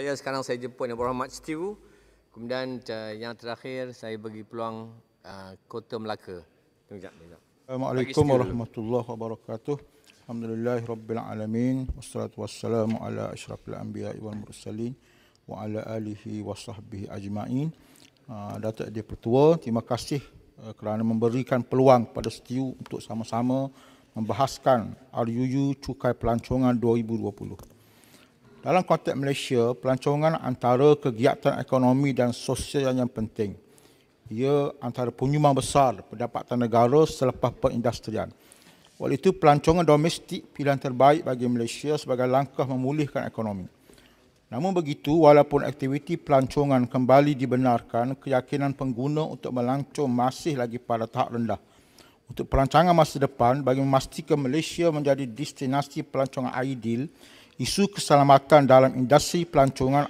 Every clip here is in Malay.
Saya sekarang saya jemput Nabi Rahmat Stew. Kemudian uh, yang terakhir saya bagi peluang uh, Kota Melaka. Assalamualaikum warahmatullahi wabarakatuh. Alhamdulillah rabbil alamin wassalatu wassalamu ala asyrafil anbiya wal mursalin wa ala alihi wasahbihi ajmain. Ah, Datuk dia pertua, terima kasih eh, kerana memberikan peluang kepada Stew untuk sama-sama membahaskan RUU Cukai Pelancongan 2020. Dalam konteks Malaysia, pelancongan antara kegiatan ekonomi dan sosial yang penting. Ia antara penyumbang besar pendapatan negara selepas perindustrian. Oleh itu, pelancongan domestik pilihan terbaik bagi Malaysia sebagai langkah memulihkan ekonomi. Namun begitu, walaupun aktiviti pelancongan kembali dibenarkan, keyakinan pengguna untuk melancong masih lagi pada tahap rendah. Untuk perancangan masa depan, bagi memastikan Malaysia menjadi destinasi pelancongan ideal, isu keselamatan dalam industri pelancongan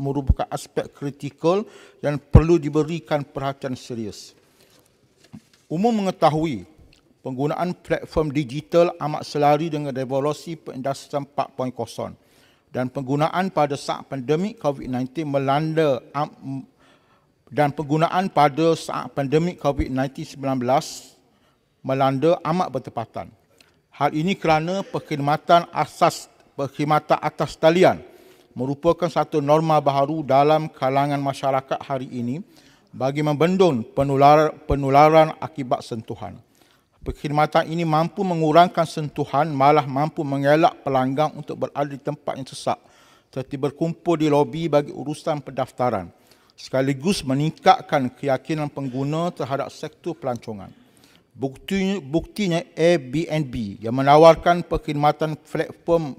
merupakan aspek kritikal dan perlu diberikan perhatian serius. Umum mengetahui penggunaan platform digital amat selari dengan revolusi perindustri 4.0 dan penggunaan pada saat pandemik COVID-19 melanda dan penggunaan pada saat pandemik COVID-19 melanda amat bertepatan. Hal ini kerana perkhidmatan asas perkhidmatan atas talian merupakan satu norma baharu dalam kalangan masyarakat hari ini bagi membendung penularan, penularan akibat sentuhan. Perkhidmatan ini mampu mengurangkan sentuhan malah mampu mengelak pelanggan untuk berada di tempat yang sesak seperti berkumpul di lobi bagi urusan pendaftaran sekaligus meningkatkan keyakinan pengguna terhadap sektor pelancongan. Buktinya, buktinya Airbnb yang menawarkan perkhidmatan platform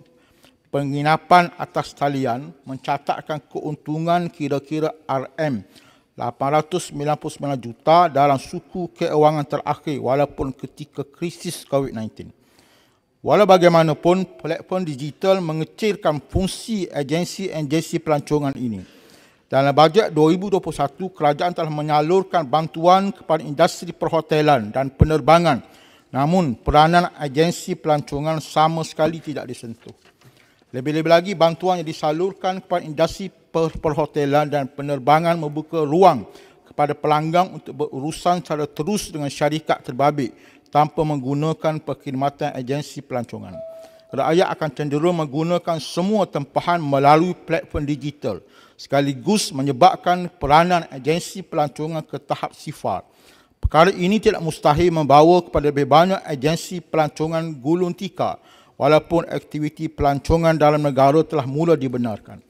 penginapan atas talian mencatatkan keuntungan kira-kira RM 899 juta dalam suku keuangan terakhir walaupun ketika krisis COVID-19. Walau bagaimanapun, platform digital mengecilkan fungsi agensi-agensi pelancongan ini. Dalam bajet 2021, kerajaan telah menyalurkan bantuan kepada industri perhotelan dan penerbangan. Namun, peranan agensi pelancongan sama sekali tidak disentuh. Lebih-lebih lagi bantuan yang disalurkan kepada industri perhotelan dan penerbangan membuka ruang kepada pelanggan untuk berurusan secara terus dengan syarikat terbabit tanpa menggunakan perkhidmatan agensi pelancongan. Rakyat akan cenderung menggunakan semua tempahan melalui platform digital sekaligus menyebabkan peranan agensi pelancongan ke tahap sifar. Perkara ini tidak mustahil membawa kepada lebih banyak agensi pelancongan gulung tikar walaupun aktiviti pelancongan dalam negara telah mula dibenarkan.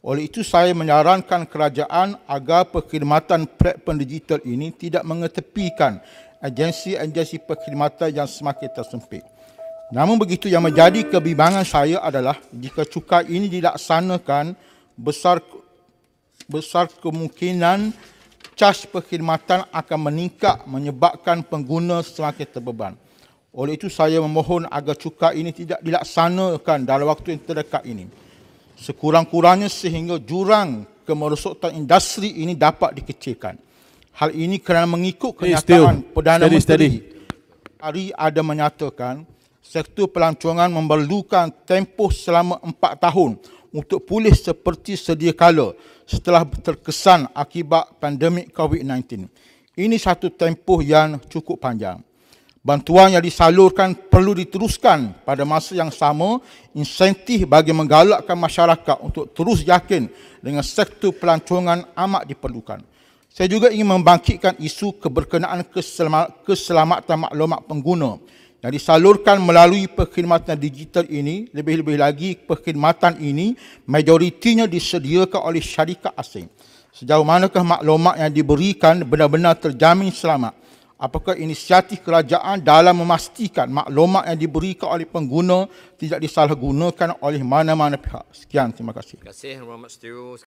Oleh itu saya menyarankan kerajaan agar perkhidmatan platform digital ini tidak mengetepikan agensi-agensi perkhidmatan yang semakin tersempit. Namun begitu yang menjadi kebimbangan saya adalah jika cukai ini dilaksanakan besar besar kemungkinan cas perkhidmatan akan meningkat menyebabkan pengguna semakin terbeban. Oleh itu saya memohon agar cukai ini tidak dilaksanakan dalam waktu yang terdekat ini. Sekurang-kurangnya sehingga jurang kemerosotan industri ini dapat dikecilkan. Hal ini kerana mengikut kenyataan hey, Perdana steady, Menteri steady. hari ada menyatakan sektor pelancongan memerlukan tempoh selama 4 tahun untuk pulih seperti sedia kala setelah terkesan akibat pandemik COVID-19. Ini satu tempoh yang cukup panjang. Bantuan yang disalurkan perlu diteruskan pada masa yang sama insentif bagi menggalakkan masyarakat untuk terus yakin dengan sektor pelancongan amat diperlukan. Saya juga ingin membangkitkan isu keberkenaan keselamatan maklumat pengguna yang disalurkan melalui perkhidmatan digital ini, lebih-lebih lagi perkhidmatan ini majoritinya disediakan oleh syarikat asing. Sejauh manakah maklumat yang diberikan benar-benar terjamin selamat? apakah inisiatif kerajaan dalam memastikan maklumat yang diberikan oleh pengguna tidak disalahgunakan oleh mana-mana pihak. Sekian, terima kasih. Terima kasih, Muhammad Stiru.